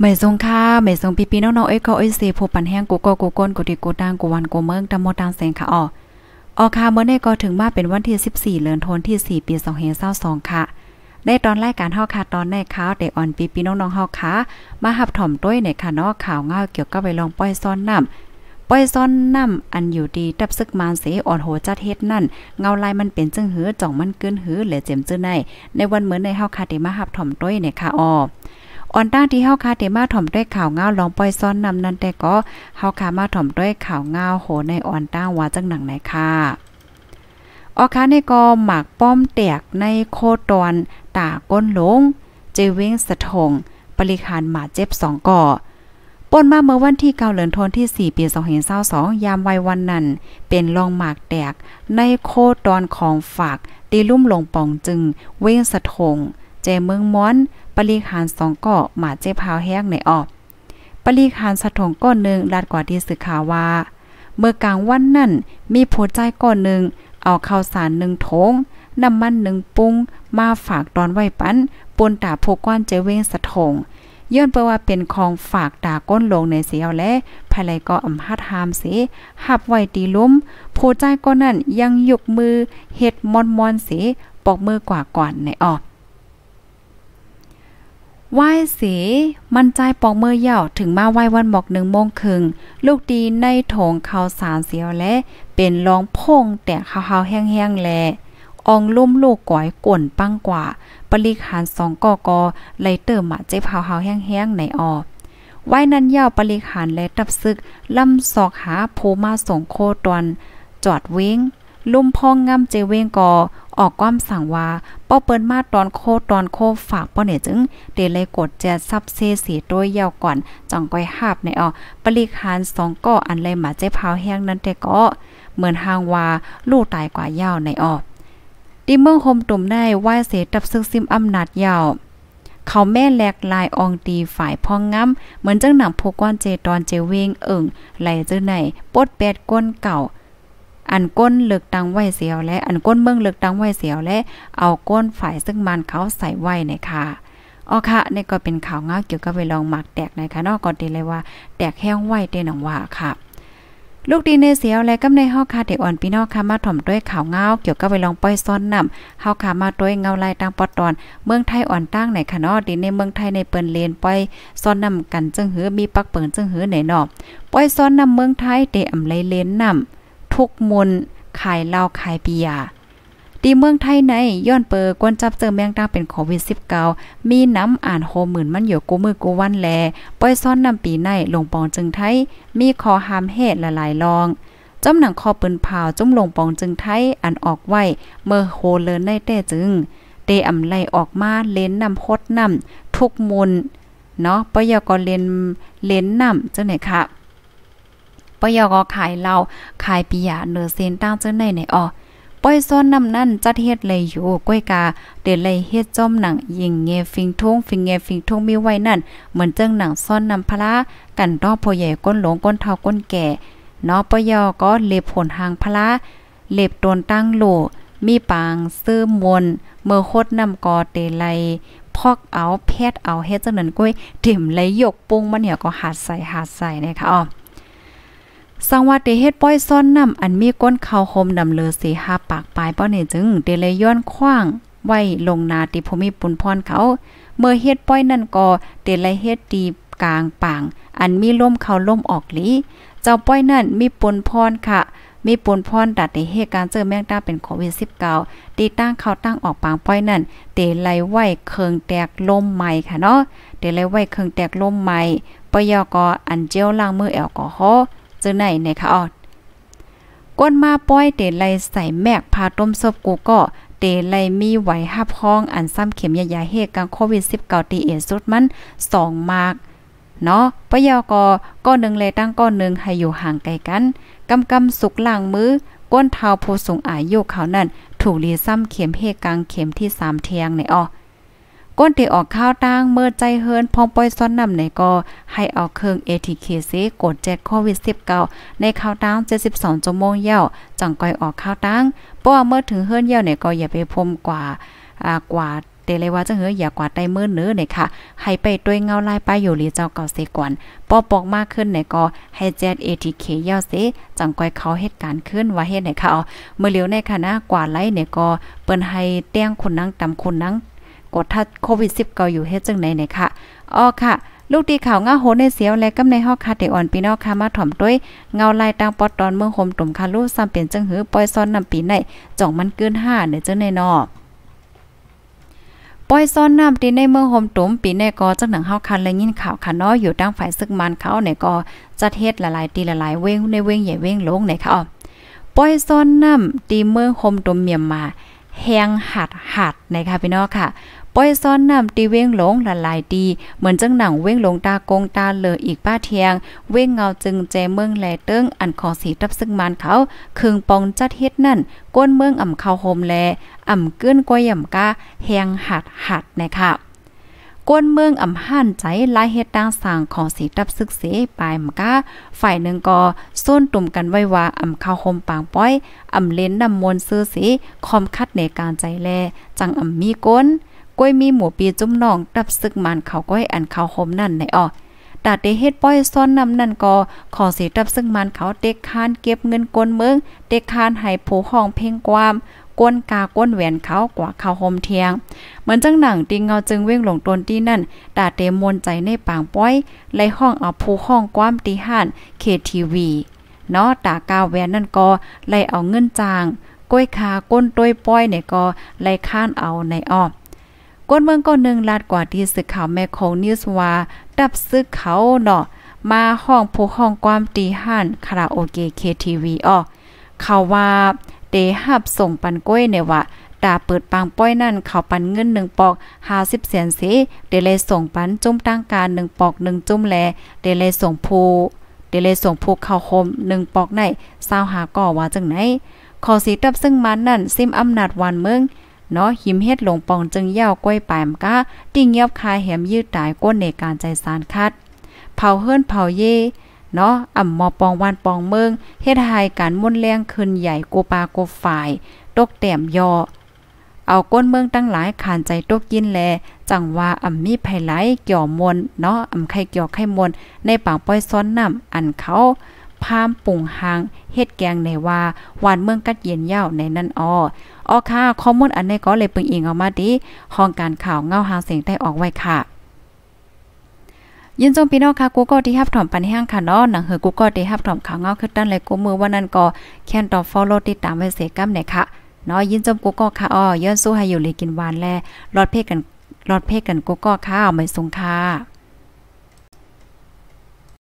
ไม่ทรงค่าไม่ทรงปีปีน้องงเอ้ยก็เอ้ยเส้ปันแห้งกูก็กูก้นกูดีกูดังกูวันกูเมืองตะโมตังแสงค่ะอ๋อออค่ะเมื่อได้ก็ถึงมาเป็นวันที่ 14เดือนธันวาคม่ปี2522ค่ะได้ตอนแรกการเฮาค่ะตอนในข่าวได้ออนปีปีน้องน้องเฮาค่ะมาหับถ่อมต้วยในค่ะเนาะข่าวเงาเกี่ยวกับไปลองป้อยซ้อนน้ำป้อยซ้อนน้ำอันอยู่ดีตับซึกมานเสอ่อนโหจัดเฮ็ดนั่น เงาลายมันเป็นจึงหือจ่องมันกึนหือและเจ็มจื้อใน ในวันเหมือนในเฮาค่ะได้มาหับถ่อมต้วยในค่ะอออ่อนด้านที่เฮาคาเตมาถ่อมด้วยข่าวเงาลองปล่อยซ้อนนำนั้น แต่ก็เฮาคามาถ่อมด้วยข่าวเงาโหในอ่อนต้างว่าจังหนังไหนค่ะออคาในกอหมากป้อมแตกในโคตอนตาก้นลง เจเวงสะทงปริคารหมาเจ็บสองก่อป่นมาเมื่อวันที่เกาเหรินทนที่4ปี2022ยามวัยวันนั้น เป็นลองหมากแตกในโคตอนของฝากตีลุ่มลงป่องจึงเว้งสะทงจเมืองม้อนปลีขานสองก่อหมาเจ้พาวแห้งในออกปลีขานสะทงก้อนหนึ่งลาดกว่าที่สืขาว่า เมื่อกลางวันนั่น มีผู้ใจก้อนหนึ่ง เอาข้าวสารหนึ่งทงน้ำมันหนึ่งปุ้งมาฝากตอนไว้ปั้นปนตาผู้ก้อนเจเวงสะทงย้อนเปว่าเป็นของฝากตาก้นลงในเสียวและภายไรก็อำหัดหามเสิ หับไว้ตีลุ่มผู้ใจก้นนั้นยังยกมือเฮ็ดมอนมอนเสิปอกมือกว่าก่อนในออกไหว้สีมันใจปองเมื่อเย่าถึงมาไหว้วันบอกหนึ่งโมงครึ่งลูกดีในโถงข้าวสารเสียวและเป็นรองพงแต่ข้าวๆแห้งๆแล อองลุ่มลูกก๋อยก่นปังกว่า ปริคานสองกอกอไลเตอร์มาเจ็บหาวๆแห้งๆในออไว้นั้นยาวปริขานและตับซึก ลำศอกหาโพมาส่งโคตรนจอดเว้งลุ่มพองงำเจเวงกอออกความสั่งว่าเป้าเปิ้มาตอนโคตอนโคฝากป้อเนี่ยจึงเดเลยกดแจซับเซสีตัวยาวก่อน จังก้อยหาบในออปริคารสองก่ออันเลยหมาเจ้าพาวแห้งนั้นแต่ก็เหมือนหางว่าลูกตายกว่ายาวในออดิเมืองโฮมตุ่มได้ไหว้เสดับซึ่งซิมอำนาจยาว เขาแม่แหลกลายอองตีฝ่ายพองง้ำเหมือนจังหนังโพก้อนเจตอนเจเวงเอิงไหลเจอไหนปดแปดก้นเก่าอันก้นเลือกตังไว้เสียวและอันก้นเมืองเลือกตังไว้เสียว และเอาก้นฝ่ายซึ่งมันเขาใส่ไว้นะคะอ๋อค่ะนี่ก็เป็นข่าวเงาเกี่ยวกับเวลองหมักแตกนะคะนอกก่อนดีเลยว่าแตกแห้งไหวเตนหนังว่าค่ะ ลูกดีในเสียวและกำในเอาคาเด็อ่อนพี่น้องค่ะมาถ่อมด้วยข่าวเงาเกี่ยวกับไปลองป้อยซ้อนนำเฮาค่ะมาด้วยเงาลายต่างปอตอน เมืองไทยอ่อนตั้งในค่ะเนาะดีในเมืองไทยในเปิ้นเลนป้อยซ้อนนำกันจึงหือมีปักเปินจึงหือไหนเนาะป้อยซ้อนนำเมืองไทยเตอำไลเลนนำทุกมนขายเหล้าขายเบียร์ดีเมืองไทยในย้อนเปิดกวนจับเจอแมงดาเป็นโควิด -19 มีน้ำ อ่านโฮหมื่นมันอยู่กูมือกูวันแลป้อยซ่อนนำปีในลงปองจึงไทย มีคอหามเหตุละหลายรอง จำหนังคอปืนเผาจุ่มลงปองจึงไทยอันออกไว้เมื่อโฮเลินได้แต่จึง เตอำไลออกมาเล่นนำาพดนำทุกมุนเนาะปยกรเล่นเล่นนำเจ้าไหนคะปยอกขายเราขายปิยาเนือเซนตั้งเจ้าในในออป้อยซ้อนนำนั่นจัดเฮ็ดเลยอยู่ก้วยกาเดเลยเฮ็ดจอมหนังยิงเงฟิงทุงฟิงเงฟิงทุงมีไว้นั่นเหมือนเจ้งหนังซ้อนนำพละกันรอบพ่อใหญ่ก้นหลงก้นเฒ่าก้นแก่ เนาะปยอก็เล็บผลหางพละเล็บตนตั้งโหลมีปางซื้อมนเมื่อโคดนำกอเตไลพอกเอาแพทเอาเฮ็ดจังนั้นก้วยเต่มเลยยกปุงมันเนี่ยก็หาดใส่หาดใส่นะคะอ๋อสังว่าเตเฮ็ดป้อยซ่อนน้ำอันมีก้นเขาโคมดำเลือเสหาปากปลายป้อนี่จึงเดเลยย้อนคว้าง ไว้ลงนาติภูมิปุนพรเขา เมื่อเฮ็ดป้อยนั่นก็เดเลยเฮ็ดตีกลางป่าง อันมีล่มเข่าล่มออกลีเจ้าป้อยนั่นมีปุนพรค่ะ มีปุนพรดัดในเฮตุการเจอแมงดาเป็นโควิด -19 ตีตั้งเข่าตั้งออกปางป้อยนั่นเตไลไหวเคืองแตกล่มใหม่ค่ะเนาะเดไลไหวเคืองแตกล่มใหม่ปยกอันเจียวล้างมือแอลกอฮอล์จอไหนในคะออดก้นมา ป้อยเตไล ใส่แมกพา ต้มซบกูก็เตไลมีไหวหับห้องอันซ้ำเข็มยายาเฮกังโควิด -19 ตีเอ สุดมัน 2 มากเนาะปะยอกก้อนนึง เลย ตั้งก้อนหนึ่งให้อยู่ห่างไกลกันกำกำสุกหลังมือก้นเท้าผู้สูงอายุเขานั่นถูกรีซ้ำเข็มเฮกังเข็มที่3เทียงในอ้อก้นี่ออกข้าวตั้งเมื่อใจเฮินพองปอยซ้อนนำในก็ให้เอาเครื่อง ATK เซกดแจกโควิด19ในข้าวตั้ง72ชั่วโมงเย้าจังก้อยออกข้าวตั้งเพราะว่าเมื่อถึงเฮินเยีาเนี่ยก็อย่าไปพมกว่าอ่ากว่าเตเลว่าจะเหืออย่ากว่าใต้มือเนื้อเนี่ยค่ะให้ไปด้วยเงาลายป้ายอยู่หรือเจ้าเก่าเสกวนปอปอกมากขึ้นเนี่ยก็ให้แจ็ดเอทเคย่วเซจังก้อยเขาเหตุการณ์ขึ้นว่าเหตุไหนค่ะเอาเมื่อเลียวในคณะกว่าไล่เนี่ยก็เปิ้นให้เตี้ยงคนนั่งตำคนนั่งกดทัดโควิด1 9อยู่เฮ็ดจังไหนหนคะอ้อค่ะ ลูกดีข่าวง่าโหในเสียวและกำในฮอกคาเดอ่อนพี่น้องค่ะมาถ่อมด้วยเงาลายตางปอตอนเมืองโฮมตุ่มคาลูซ้ำเปลี่ยนจังหือปอยซ้อนนำปีในจ่องมันเกิน5เนี่ยจังในนอป้อยซ้อนน้ำที่ในเมืองโฮมตุ่มปีในก็จังหนังเฮาคันและยินข่าวค่ะเนาะอยู่ทางฝ่ายซึกมันเขาในก็จัดเฮ็ดหลายๆตีหลายๆเว้งในเว้งใหญ่เว้งลงในค่ะอ๋อป้อยซ้อนน้ำตีเมืองโฮมตุ่มเมียมมาแหงหัดหัดนะคะพี่น้องค่ะป้อยซ้อนนำตีเว้งหลงละลายดีเหมือนจังหนังเว้งหลงตากงตาเลออีกป้าเทียงเว้งเงาจึงแจเมืองแลเติ้งอันขอสีตับซึ่งมานเขาคึงปองจัดเฮ็ดนั่นก้นเมืองอ่ำเขาโฮมแลอ่ำเกื้นก้อยย่ำกาแหงหัดหัดนะคะก้นเมืองอ่ำห่านใจลายเฮ็ดต่างสร้างของสีตับซึกเสปายมกาฝ่ายหนึ่งก็ส้นตุ่มกันไว้ว่าอ่ำข้าวฮมปางป้อยอ่ำเล่นนำมนซื้อสีคอมคัดในการใจแลจังอ่ำมีก้นก้อยมีหมูปีจุ่มน่องดับซึกมันเขาก้อยอันเขาคมนั่นในอ้อตาเตเฮ็ดป้อยซ้อนนำนั่นก็ขอสิตับซึ่งมันเขาเด็กคานเก็บเงินกวนเมืองเด็กคานให้ผู้ห้องเพ่งความกวนกาก้นแหวนเขากว่าเขาโฮมเทียงเหมือนจังหนังติงเงาจึงเว่งหลงตนที่นั่น ตาเตมนใจในปางป้อย ไลห้องเอาผู้ห้องความตีห่านเคทีวีเนาะตากาแหวนนั่นก็ไลเอาเงินจางก้อยคาก้นต้วยป้อยเนี่ยก็ไล่ค้านเอาในอ้อก้นเมืองก้นหนึ่งลาดกว่าที่สึกข่าวแม่คงนิวส์ว่าดับซึกเขาเนาะมาห้องผู้ห้องความตีห่านคาราโอเกะเคทีวีอ้อเขาว่าเตหับส่งปันก้อยเนี่ยว่าตาเปิดปางป้อย นั่นเขาปันเงินหนึ่งปอกห้าสิบเสียนสีเดเลยส่งปันจุ่มตั้งการหนึ่งปอกหนึ่งจุ่มแลเดเลยส่งผู้เดเลยส่งผู้เข้าคมหนึ่งปอกไหนสาวหาก่อว่าจังไหนขอสีตับซึ่งมันนั่น ซิมอำนาจวันเมืองเนาะหิมเฮ็ดหลงปองจึงเย้าก้อยปามก็ติ่งเยียบคายแหมยืดตายก้นในการใจสารคัด เผาเฮือนเผาเย่เนาะอ่ำมอปองวันปองเมือง เฮ็ดหายการมุ่นแรงขึ้นใหญ่กูปากูฝ่าย ตกแต้มยอ เอาก้นเมืองตั้งหลาย ขานใจตกกินแล จังว่าอ่ำมีไผไหลเกี่ยวมนเนาะอ่ำไข่เกี่ยวไข่มนในปางป้อยซ้อนน้ำอันเขาพามปุ่งหางเฮ็ดแกงในว่า หวานเมืองกัดเย็นยาวในนั่นอ้ออ้อค่ะ ข้อมูลอันนี้ก็เลยปึงอิงเอามาดิห้องการข่าวเงาหางเสียงได้ออกไว้ค่ะ ยินจมพี่น้องค่ะกูก็ที่ฮับถอมปันแห้งค่ะเนาะหนังเหอกูก็ที่ฮับถอมข่าวเงาคือด้านเลยกูมือว่นนั้นก็แค่นต่อฟอลโล่ติดตามไว้เสกัมเนี่ยค่ะเนาะยินจมกูก็ค่ะอ้อย้อนสู้ให้อยู่เลยกินหวานแลรอดเพศกันรอดเพศกันกูก็ค่ะเอาไม่สงค่ะ